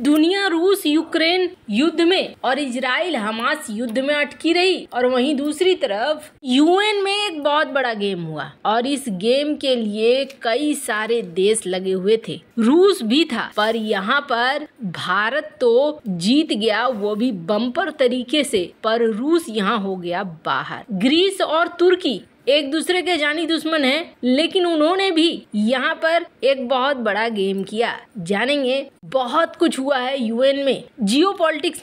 दुनिया रूस यूक्रेन युद्ध में और इजराइल हमास युद्ध में अटकी रही और वहीं दूसरी तरफ यूएन में एक बहुत बड़ा गेम हुआ और इस गेम के लिए कई सारे देश लगे हुए थे रूस भी था पर यहाँ पर भारत तो जीत गया वो भी बम्पर तरीके से पर रूस यहाँ हो गया बाहर ग्रीस और तुर्की एक दूसरे के जानी दुश्मन हैं लेकिन उन्होंने भी यहाँ पर एक बहुत बड़ा गेम किया जानेंगे बहुत कुछ हुआ है यूएन में जियो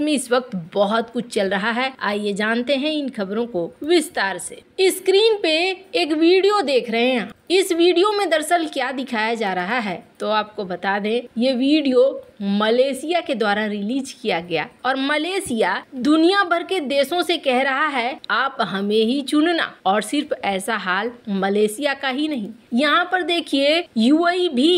में इस वक्त बहुत कुछ चल रहा है आइए जानते हैं इन खबरों को विस्तार से स्क्रीन पे एक वीडियो देख रहे हैं इस वीडियो में दरअसल क्या दिखाया जा रहा है तो आपको बता दें ये वीडियो मलेशिया के द्वारा रिलीज किया गया और मलेशिया दुनिया भर के देशों से कह रहा है आप हमें ही चुनना और सिर्फ ऐसा हाल मलेशिया का ही नहीं यहाँ पर देखिए यूएई भी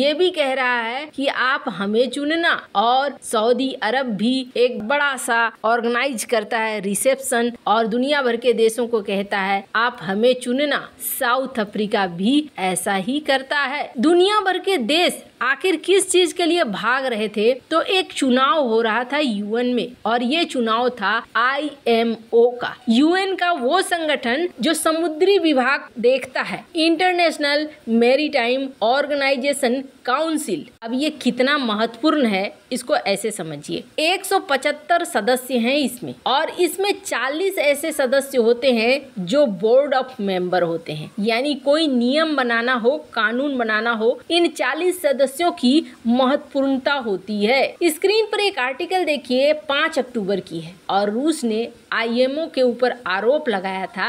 ये भी कह रहा है कि आप हमें चुनना और सऊदी अरब भी एक बड़ा सा ऑर्गेनाइज करता है रिसेप्शन और दुनिया भर के देशों को कहता है आप हमें चुनना साउथ अफ्रीका भी ऐसा ही करता है दुनिया भर के देश आखिर किस चीज के लिए भाग रहे थे तो एक चुनाव हो रहा था यूएन में और ये चुनाव था आईएमओ का यूएन का वो संगठन जो समुद्री विभाग देखता है इंटरनेशनल मेरीटाइम ऑर्गेनाइजेशन काउंसिल अब ये कितना महत्वपूर्ण है इसको ऐसे समझिए 175 सदस्य हैं इसमें और इसमें 40 ऐसे सदस्य होते हैं जो बोर्ड ऑफ मेंबर होते हैं यानी कोई नियम बनाना हो कानून बनाना हो इन 40 सदस्य सदस्यों की महत्वपूर्णता होती है स्क्रीन पर एक आर्टिकल देखिए पाँच अक्टूबर की है और रूस ने आईएमओ के ऊपर आरोप लगाया था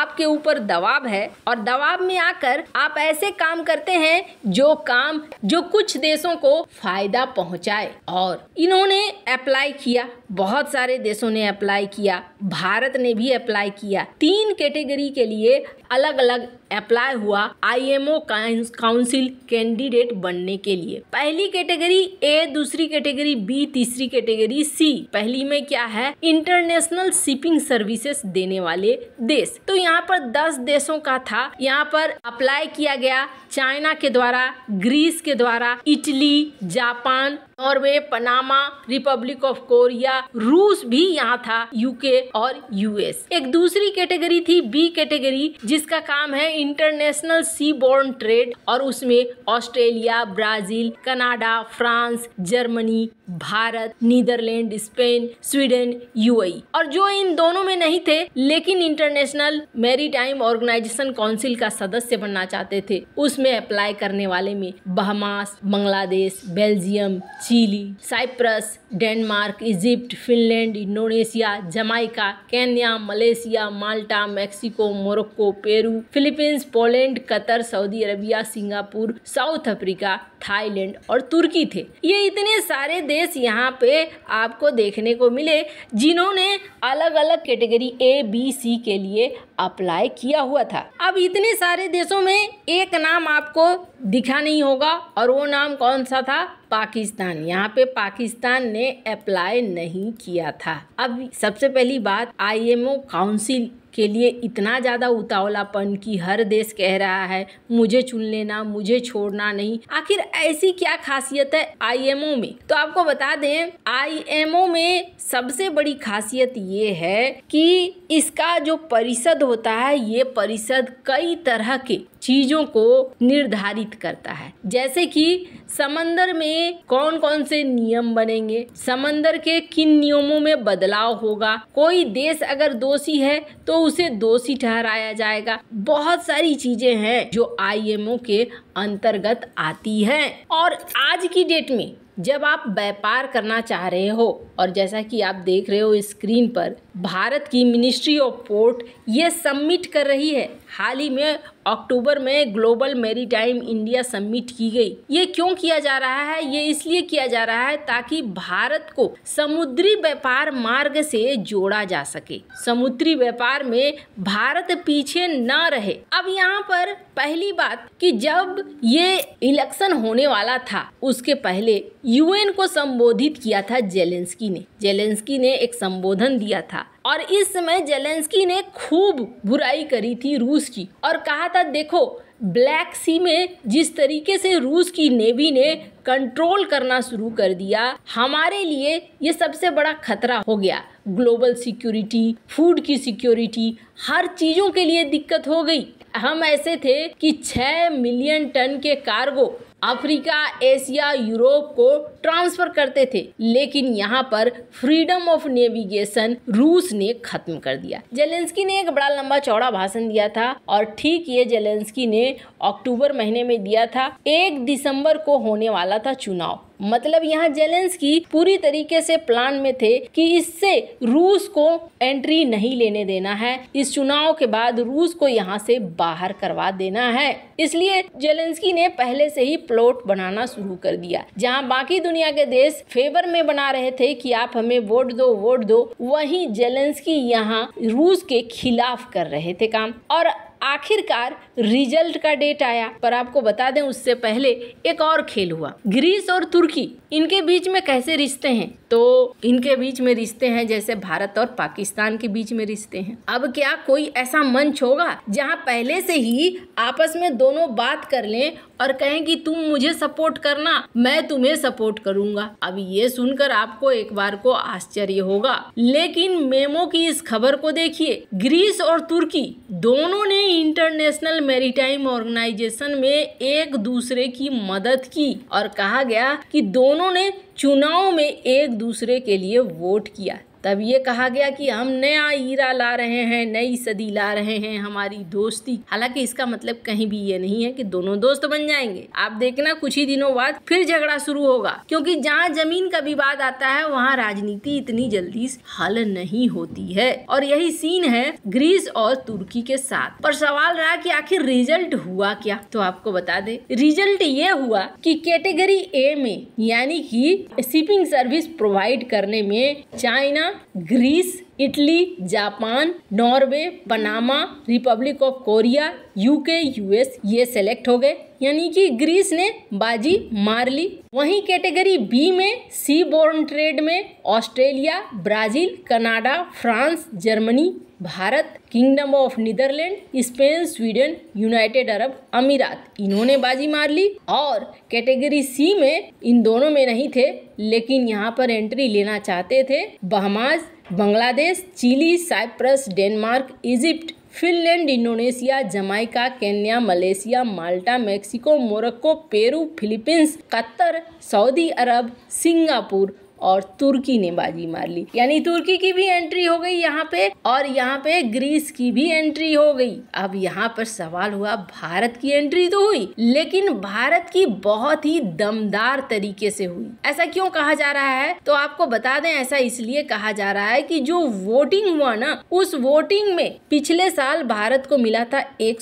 आपके ऊपर दबाव है और दबाव में आकर आप ऐसे काम करते हैं जो काम जो कुछ देशों को फायदा पहुंचाए और इन्होंने अप्लाई किया बहुत सारे देशों ने अप्लाई किया भारत ने भी अप्लाई किया तीन कैटेगरी के लिए अलग अलग अप्लाई हुआ आईएमओ काउंसिल कैंडिडेट बनने के लिए पहली कैटेगरी ए दूसरी कैटेगरी बी तीसरी कैटेगरी सी पहली में क्या है इंटरनेशनल शिपिंग सर्विसेज देने वाले देश तो यहाँ पर दस देशों का था यहाँ पर अप्लाई किया गया चाइना के द्वारा ग्रीस के द्वारा Italy Japan Norway Panama republic of Korea रूस भी यहाँ था यूके और यूएस एक दूसरी कैटेगरी थी बी कैटेगरी जिसका काम है इंटरनेशनल सी बोर्न ट्रेड और उसमें Australia Brazil Canada France Germany Bharat Netherland Spain Sweden UAE और जो इन दोनों में नहीं थे लेकिन इंटरनेशनल मैरीटाइम ऑर्गेनाइजेशन काउंसिल का सदस्य बनना चाहते थे उसमें अप्लाई करने वाले में Bahamas Bangladesh Belgium Chile Cyprus Denmark Egypt Finland Indonesia Jamaica Kenya Malaysia Malta Mexico Morocco Peru Philippines Poland Qatar Saudi Arabia Singapore South Africa Thailand और तुर्की थे ये इतने सारे देश यहाँ पे आपको देखने को मिले जिन्होंने अलग अलग कैटेगरी ए बी सी के लिए अप्लाई किया हुआ था अब इतने सारे देशों में एक नाम आपको दिखा नहीं होगा और वो नाम कौन सा था पाकिस्तान यहाँ पे पाकिस्तान ने अप्लाई नहीं किया था अब सबसे पहली बात आईएमओ काउंसिल के लिए इतना ज़्यादा उतावलापन कि हर देश कह रहा है मुझे चुन लेना मुझे छोड़ना नहीं आखिर ऐसी क्या खासियत है आईएमओ में तो आपको बता दें आईएमओ में सबसे बड़ी खासियत ये है कि इसका जो परिषद होता है ये परिषद कई तरह के चीज़ों को निर्धारित करता है जैसे कि समंदर में कौन कौन से नियम बनेंगे समंदर के किन नियमों में बदलाव होगा कोई देश अगर दोषी है तो उसे दोषी ठहराया जाएगा बहुत सारी चीजें हैं जो आईएमओ के अंतर्गत आती हैं और आज की डेट में जब आप व्यापार करना चाह रहे हो और जैसा कि आप देख रहे हो स्क्रीन पर भारत की मिनिस्ट्री ऑफ पोर्ट ये सबमिट कर रही है हाल ही में अक्टूबर में ग्लोबल मेरीटाइम इंडिया सबमिट की गई ये क्यों किया जा रहा है ये इसलिए किया जा रहा है ताकि भारत को समुद्री व्यापार मार्ग से जोड़ा जा सके समुद्री व्यापार में भारत पीछे न रहे अब यहाँ पर पहली बात कि जब ये इलेक्शन होने वाला था उसके पहले यूएन को संबोधित किया था जेलेंस्की ने जेलेंस्की ने एक संबोधन दिया था और इस समय जेलेंस्की ने खूब बुराई करी थी रूस की और कहा था देखो ब्लैक सी में जिस तरीके से रूस की नेवी ने कंट्रोल करना शुरू कर दिया हमारे लिए ये सबसे बड़ा खतरा हो गया ग्लोबल सिक्योरिटी फूड की सिक्योरिटी हर चीज़ों के लिए दिक्कत हो गई हम ऐसे थे कि छ मिलियन टन के कार्गो अफ्रीका एशिया यूरोप को ट्रांसफर करते थे लेकिन यहाँ पर फ्रीडम ऑफ नेविगेशन रूस ने खत्म कर दिया जेलेंस्की ने एक बड़ा लंबा चौड़ा भाषण दिया था और ठीक ये जेलेंस्की ने अक्टूबर महीने में दिया था एक दिसंबर को होने वाला था चुनाव मतलब यहाँ जेलेंस्की पूरी तरीके से प्लान में थे कि इससे रूस को एंट्री नहीं लेने देना है इस चुनाव के बाद रूस को यहाँ से बाहर करवा देना है इसलिए जेलेंस्की ने पहले से ही प्लॉट बनाना शुरू कर दिया जहाँ बाकी दुनिया के देश फेवर में बना रहे थे कि आप हमें वोट दो वोट दो वही जेलेंस्की यहाँ रूस के खिलाफ कर रहे थे काम और आखिरकार रिजल्ट का डेट आया पर आपको बता दें उससे पहले एक और खेल हुआ ग्रीस और तुर्की इनके बीच में कैसे रिश्ते हैं तो इनके बीच में रिश्ते हैं जैसे भारत और पाकिस्तान के बीच में रिश्ते हैं अब क्या कोई ऐसा मंच होगा जहाँ पहले से ही आपस में दोनों बात कर लें और कहें कि तुम मुझे सपोर्ट करना मैं तुम्हें सपोर्ट करूंगा अब ये सुनकर आपको एक बार को आश्चर्य होगा लेकिन मेमो की इस खबर को देखिए ग्रीस और तुर्की दोनों ने इंटरनेशनल मेरीटाइम ऑर्गेनाइजेशन में एक दूसरे की मदद की और कहा गया कि दोनों ने चुनाव में एक दूसरे के लिए वोट किया तब ये कहा गया कि हम नया ईरा ला रहे हैं नई सदी ला रहे हैं हमारी दोस्ती हालांकि इसका मतलब कहीं भी ये नहीं है कि दोनों दोस्त बन जाएंगे आप देखना कुछ ही दिनों बाद फिर झगड़ा शुरू होगा क्योंकि जहाँ जमीन का विवाद आता है वहाँ राजनीति इतनी जल्दी हल नहीं होती है और यही सीन है ग्रीस और तुर्की के साथ पर सवाल रहा कि आखिर रिजल्ट हुआ क्या तो आपको बता दे रिजल्ट ये हुआ कि कैटेगरी ए में यानी कि शिपिंग सर्विस प्रोवाइड करने में China Greece Italy Japan Norway Panama republic of Korea UK US ये सेलेक्ट हो गए यानी कि ग्रीस ने बाजी मार ली वहीं कैटेगरी बी में सी बोर्न ट्रेड में Australia Brazil Canada France Germany Bharat kingdom of Netherland Spain Sweden United Arab अमीरात इन्होंने बाजी मार ली और कैटेगरी सी में इन दोनों में नहीं थे लेकिन यहाँ पर एंट्री लेना चाहते थे Bahamas Bangladesh Chile Cyprus Denmark Egypt Finland Indonesia Jamaica Kenya Malaysia Malta Mexico Morocco Peru Philippines Qatar Saudi Arab Singapore और तुर्की ने बाजी मार ली यानी तुर्की की भी एंट्री हो गई यहाँ पे और यहाँ पे ग्रीस की भी एंट्री हो गई अब यहाँ पर सवाल हुआ भारत की एंट्री तो हुई लेकिन भारत की बहुत ही दमदार तरीके से हुई ऐसा क्यों कहा जा रहा है तो आपको बता दें ऐसा इसलिए कहा जा रहा है कि जो वोटिंग हुआ ना उस वोटिंग में पिछले साल भारत को मिला था एक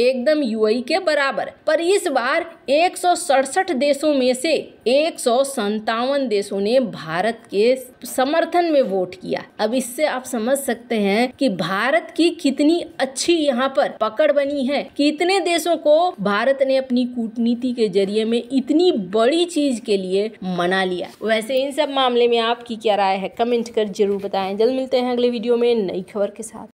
एकदम यूएई e के बराबर पर इस बार एक देशों में से एक देशों ने भारत के समर्थन में वोट किया अब इससे आप समझ सकते हैं कि भारत की कितनी अच्छी यहाँ पर पकड़ बनी है कितने देशों को भारत ने अपनी कूटनीति के जरिए में इतनी बड़ी चीज के लिए मना लिया वैसे इन सब मामले में आपकी क्या राय है कमेंट कर जरूर बताएं जल्द मिलते हैं अगले वीडियो में नई खबर के साथ